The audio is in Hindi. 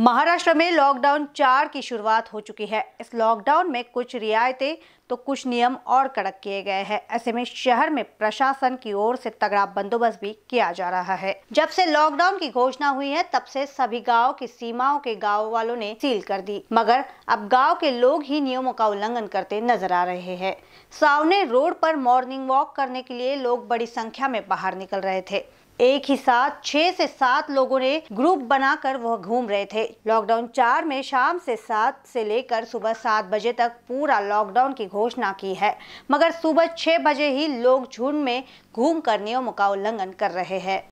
महाराष्ट्र में लॉकडाउन चार की शुरुआत हो चुकी है इस लॉकडाउन में कुछ रियायतें तो कुछ नियम और कड़क किए गए हैं ऐसे में शहर में प्रशासन की ओर से तगड़ा बंदोबस्त भी किया जा रहा है जब से लॉकडाउन की घोषणा हुई है तब से सभी गांव की सीमाओं के गांव वालों ने सील कर दी मगर अब गांव के लोग ही नियमों का उल्लंघन करते नजर आ रहे हैं सावने रोड पर मॉर्निंग वॉक करने के लिए लोग बड़ी संख्या में बाहर निकल रहे थे एक ही साथ छह से सात लोगों ने ग्रुप बनाकर वह घूम रहे थे लॉकडाउन चार में शाम से सात से लेकर सुबह सात बजे तक पूरा लॉकडाउन की घोषणा की है मगर सुबह छह बजे ही लोग झुंड में घूम कर नियमों का उल्लंघन कर रहे हैं